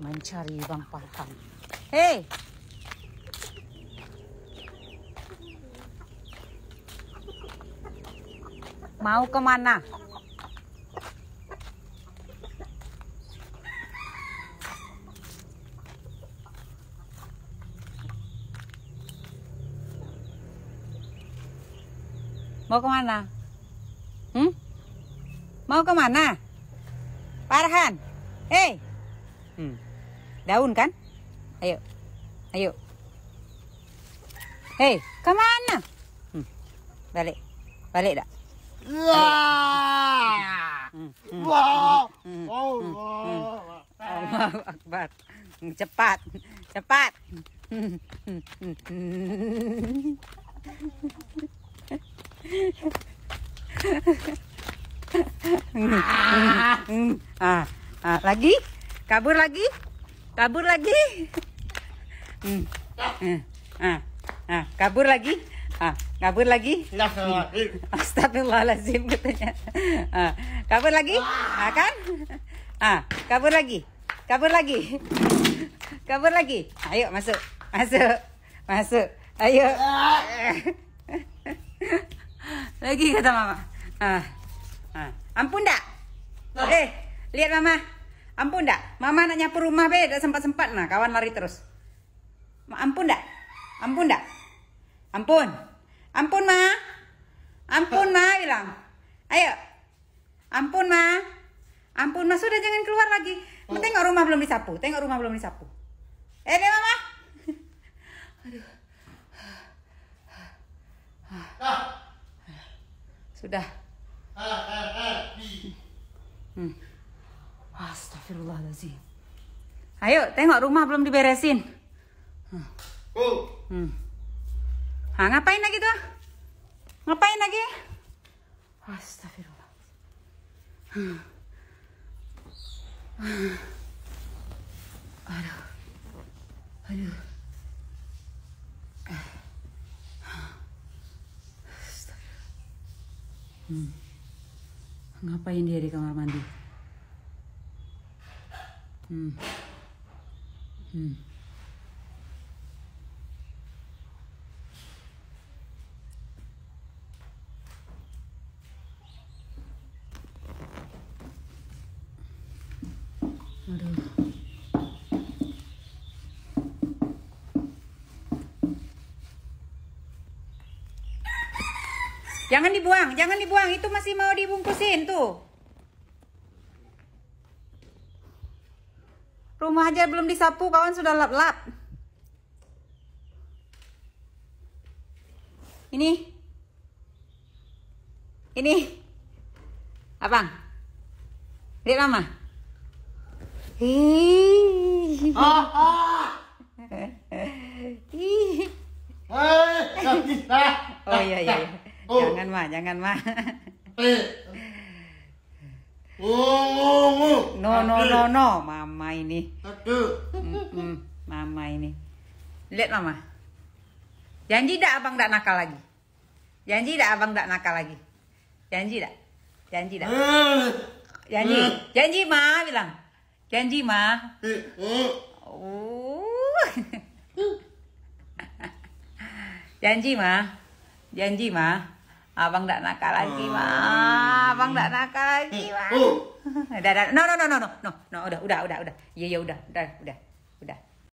mencari Bang Parham. Hei! Mau kemana? Mau kemana? Hmm? Mau kemana? Parhan? Hei! Hmm daun kan? Ayo, ayo. Hei, ke mana? Hmm. Balik, balik Wah. Allah Akbar. Cepat, cepat. ah, ah, ah, lagi? Kabur lagi? Kabur lagi. Hmm. Ah. Ah. ah. Kabur lagi. Ah. Kabur lagi. Astagfirullahalazim katanya. Ah. Kabur lagi. Ah kan? Ah. Kabur lagi. Kabur lagi. Kabur lagi. Ayo masuk. Masuk. Masuk. Ayo. Lagi kata mama. Ah. Ah. Ampun dah, Eh, lihat mama. Ampun dak? Mama nak nyapu rumah be, dak sempat-sempat. Nah, kawan lari terus. Ampun dak? Ampun dak? Ampun. Ampun, Ma. Ampun, Ma bilang. Ayo. Ampun, Ma. Ampun, Ma sudah jangan keluar lagi. tengok rumah belum disapu. Tengok rumah belum disapu. Eh, deh, Mama. Aduh. Sudah. Hmm. Astagfirullahaladzim. Ayo, tengok rumah belum diberesin. Hmm. Hmm. Hah, ngapain lagi tuh? Ngapain lagi? Astagfirullah. Hmm. Hmm. Aduh. Aduh. Ah. Hmm. Ngapain dia di kamar mandi? Hmm. Hmm. Jangan dibuang, jangan dibuang. Itu masih mau dibungkusin tuh. Rumah aja belum disapu, kawan sudah lap-lap. Ini. Ini. Abang. Lihat mama. Ih. Ah, ah. Ih. Eh, oh iya iya. iya. Oh. Jangan mah, jangan mah. Eh, No no no no, mama ini. mama ini. Lihat mama. Janji dak abang dak nakal lagi. Janji dak abang dak nakal lagi. Janji dak. Janji dak. Eh. Janji. Eh. Janji ma bilang. Janji ma. Eh, oh. Janji ma. Janji ma. Abang dak nakal lagi ma. Ah abang nggak nakal lagi hmm. bang. dah, oh. udah, no, no, no, no, no, no, no, udah, udah, udah, udah, ya, ya, udah, udah, udah, udah.